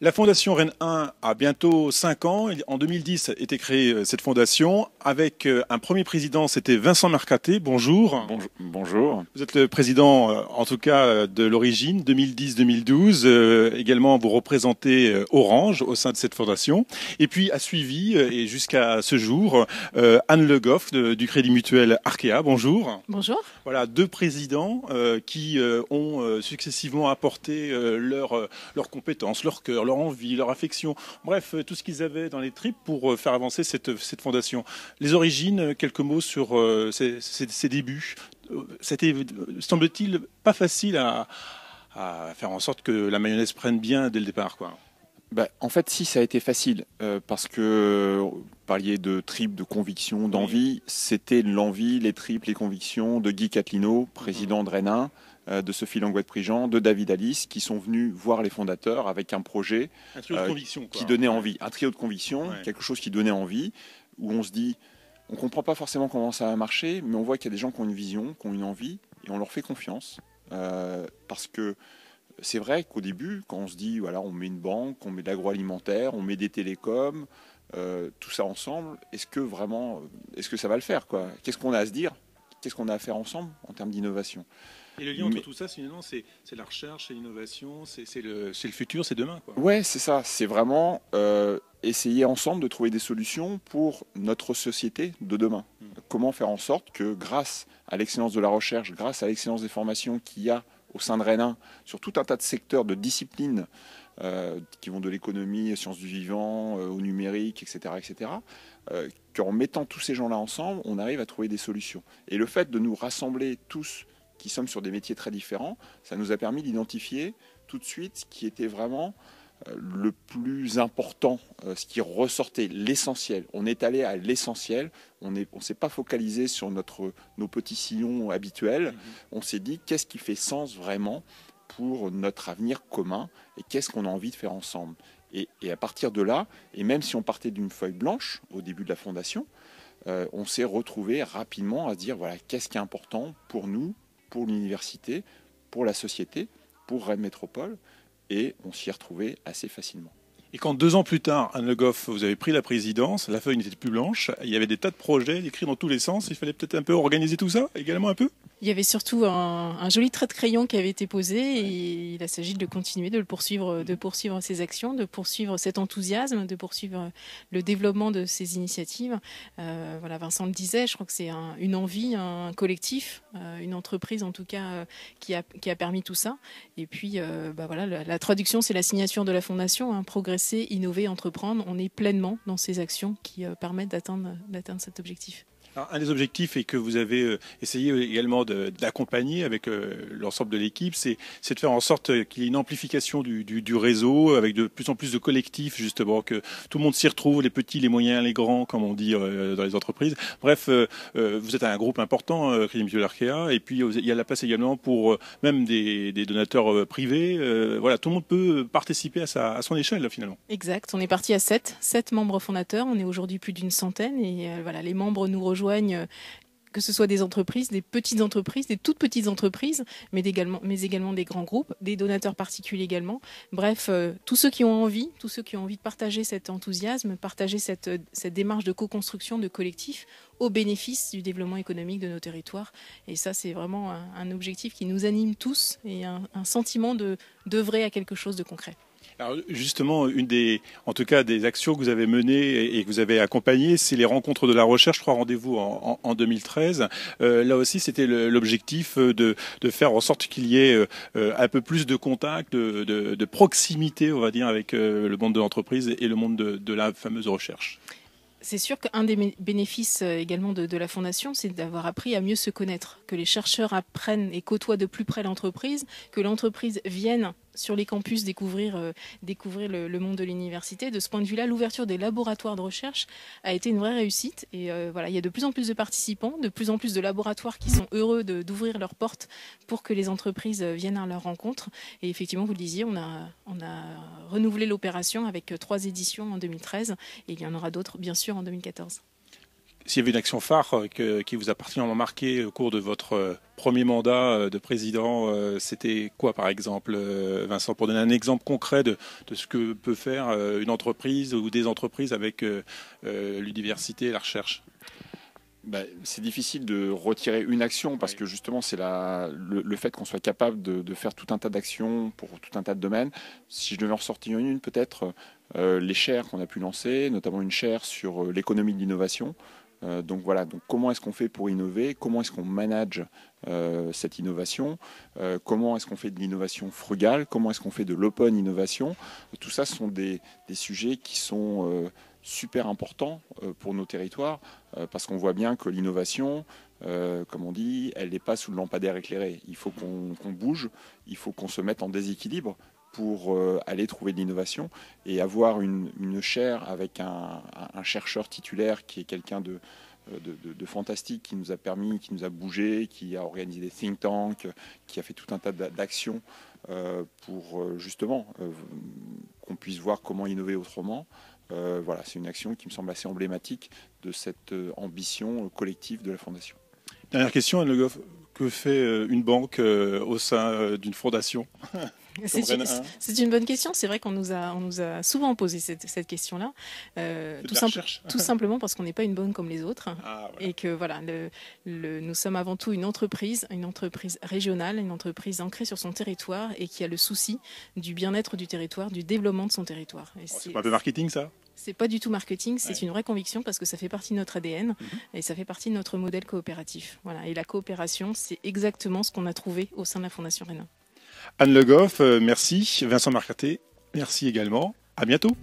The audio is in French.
La fondation Rennes 1 a bientôt 5 ans. En 2010 a été créée euh, cette fondation avec euh, un premier président, c'était Vincent Marcaté. Bonjour. Bonjour. Vous êtes le président, euh, en tout cas, de l'origine, 2010-2012. Également, vous représentez Orange au sein de cette fondation. Et puis, a suivi, et jusqu'à ce jour, Anne Le Goff du Crédit Mutuel Arkea. Bonjour. Bonjour. Voilà, deux présidents qui ont successivement apporté leurs leur compétences, leur cœur, leur envie, leur affection, bref, euh, tout ce qu'ils avaient dans les tripes pour euh, faire avancer euh, cette, fondation. Les origines, quelques mots sur ces débuts. C'était, semble-t-il, pas facile à, faire en sorte que la mayonnaise prenne bien dès le départ. Quoi. Bah, en fait, si, ça a été facile, parce que vous parliez de tripes, de convictions, d'envie. C'était l'envie, les tripes, les convictions de Guy Catlino, président mhm. de Rennes euh, de Sophie Langouette-Prigent, de David Alice, qui sont venus voir les fondateurs avec un projet euh, qui donnait envie, un trio de conviction, quelque chose qui donnait envie, où on se dit, on ne comprend pas forcément comment ça va marcher, mais on voit qu'il y a des gens qui ont une vision, qui ont une envie, et on leur fait confiance. Euh, parce que c'est vrai qu'au début, quand on se dit, voilà, on met une banque, on met de l'agroalimentaire, on met des télécoms, tout ça ensemble, est-ce que vraiment, est-ce que ça va le faire Qu'est-ce qu'on a à se dire qu'est-ce qu'on a à faire ensemble en termes d'innovation. Et le lien entre tout ça, finalement, c'est la recherche, c'est l'innovation, c'est le, futur, c'est demain. Quoi. Ouais, c'est ça. C'est vraiment euh, essayer ensemble de trouver des solutions pour notre société de demain. Hmm. Comment faire en sorte que, grâce à l'excellence de la recherche, grâce à l'excellence des formations qu'il y a au sein de Rennes sur tout un tas de secteurs, de disciplines euh, qui vont de l'économie, sciences du vivant, euh, au numérique, etc., etc., euh, qu'en mettant tous ces gens-là ensemble, on arrive à trouver des solutions. Et le fait de nous rassembler tous qui sommes sur des métiers très différents, ça nous a permis d'identifier tout de suite ce qui était vraiment le plus important, ce qui ressortait, l'essentiel. On est allé à l'essentiel, on ne s'est pas focalisé sur notre, nos petits sillons habituels, mmh on s'est dit qu'est-ce qui fait sens vraiment pour notre avenir commun et qu'est-ce qu'on a envie de faire ensemble. Et, à partir de là, et même si on partait d'une feuille blanche au début de la fondation, euh, on s'est retrouvé rapidement à dire voilà, qu'est-ce qui est important pour nous, pour l'université, pour la société, pour Rennes Métropole, et on s'y est retrouvé assez facilement. Et quand deux ans plus tard, Anne Le Goff, vous avez pris la présidence, la feuille n'était plus blanche, il y avait des tas de projets écrits dans tous les sens, il fallait peut-être un peu organiser tout ça également un peu il y avait surtout un, joli trait de crayon qui avait été posé et il s'agit de continuer, de le poursuivre, de poursuivre ses actions, de poursuivre cet enthousiasme, de poursuivre le développement de ces initiatives. Euh, voilà, Vincent le disait, je crois que c'est une envie, un collectif, euh, une entreprise en tout cas euh, qui, a, permis tout ça. Et puis, bah voilà, la, traduction, c'est la signature de la fondation hein, progresser, innover, entreprendre. On est pleinement dans ces actions qui permettent d'atteindre cet objectif un des objectifs et que vous avez euh, essayé également d'accompagner avec euh, l'ensemble de l'équipe, c'est de faire en sorte qu'il y ait une amplification du, réseau avec de plus en plus de collectifs justement, que tout le monde s'y retrouve, les petits, les moyens, les grands, comme on dit euh, dans les entreprises. Bref, vous êtes un groupe important, Crédit Mutuel Arkea, et puis il y a la place également pour même des, donateurs privés. Voilà, tout le monde peut participer à, son échelle finalement. Exact, on est parti à 7, sept membres fondateurs, on est aujourd'hui plus d'une centaine et voilà, les membres nous rejoignent euh, que ce soit des entreprises, des petites entreprises, des toutes petites entreprises, mais également, mais également des grands groupes, des donateurs particuliers également. Bref, euh, tous ceux qui ont envie, tous ceux qui ont envie de partager cet enthousiasme, partager euh, cette, démarche de co-construction de collectif au bénéfice du développement économique de nos territoires. Et ça, c'est vraiment un, objectif qui nous anime tous et un, sentiment de d'œuvrer à quelque chose de concret. Alors justement, une des, en tout cas, des actions que vous avez menées et que vous avez accompagnées, c'est les rencontres de la recherche, trois rendez-vous en, 2013. Euh, là aussi, c'était l'objectif euh, de, faire en sorte qu'il y ait euh, un peu plus de contact, de, proximité, on va dire, avec le monde de l'entreprise et le monde de la fameuse recherche. C'est sûr qu'un des bénéfices également de, de la Fondation, c'est d'avoir appris à mieux se connaître, que les chercheurs apprennent et côtoient de plus près l'entreprise, que l'entreprise vienne sur les campus découvrir, euh, le, monde de l'université. De ce point de vue-là, l'ouverture des laboratoires de recherche a été une vraie réussite. Et euh, voilà, il y a de plus en plus de participants, de plus en plus de laboratoires qui sont heureux d'ouvrir leurs portes pour que les entreprises euh, viennent à leur rencontre. Et effectivement, vous le disiez, on a renouvelé l'opération avec trois éditions en 2013 et il y en aura d'autres, bien sûr, en 2014 s'il y avait une action phare euh, qui vous a particulièrement marqué au cours de votre euh, premier mandat euh, de président, c'était quoi par exemple, Vincent, pour donner un exemple concret de, ce que peut faire une entreprise ou des entreprises avec l'université et la recherche ben, c'est difficile de retirer une action parce que justement, c'est le, fait qu'on soit capable de, faire tout un tas d'actions pour tout un tas de domaines. Si je devais en ressortir une, peut-être les chaires qu'on a pu lancer, notamment une chaire sur l'économie de l'innovation, euh, donc voilà, comment est-ce qu'on fait pour innover Comment est-ce qu'on manage euh, cette innovation euh, Comment est-ce qu'on fait de l'innovation frugale Comment est-ce qu'on fait de l'open innovation Tout ça, sont des, sujets qui sont super importants pour nos territoires parce qu'on voit bien que l'innovation, comme on dit, elle n'est pas sous le lampadaire éclairé. Il faut qu'on bouge, il faut qu'on se mette en déséquilibre, pour euh, aller trouver de l'innovation et avoir une, chaire avec un, chercheur titulaire qui est quelqu'un euh, de, fantastique qui nous a permis, qui nous a bougé, qui a organisé des think tanks, qui a fait tout un tas d'actions euh, pour justement qu'on puisse voir comment innover autrement. voilà, c'est une action qui me semble assez emblématique de cette ambition collective de la Fondation. Dernière question, Anne Le Goff. Que fait une banque au sein d'une fondation C'est une, bonne question. C'est vrai qu'on nous a, souvent posé cette, question-là, euh, tout, simplement parce qu'on n'est pas une bonne comme les autres, ah, et que voilà, nous sommes avant tout une entreprise, une entreprise régionale, une entreprise ancrée sur son territoire et qui a le souci du bien-être du territoire, du développement de son territoire. Oh, c'est pas de marketing, ça c'est pas du tout marketing, c'est une vraie conviction parce que ça fait partie de notre ADN mhm. et ça fait partie de notre modèle coopératif. Voilà. Et la coopération, c'est exactement ce qu'on a trouvé au sein de la Fondation Rena Anne Le Goff, euh, merci. Vincent Marcaté, merci également. À bientôt.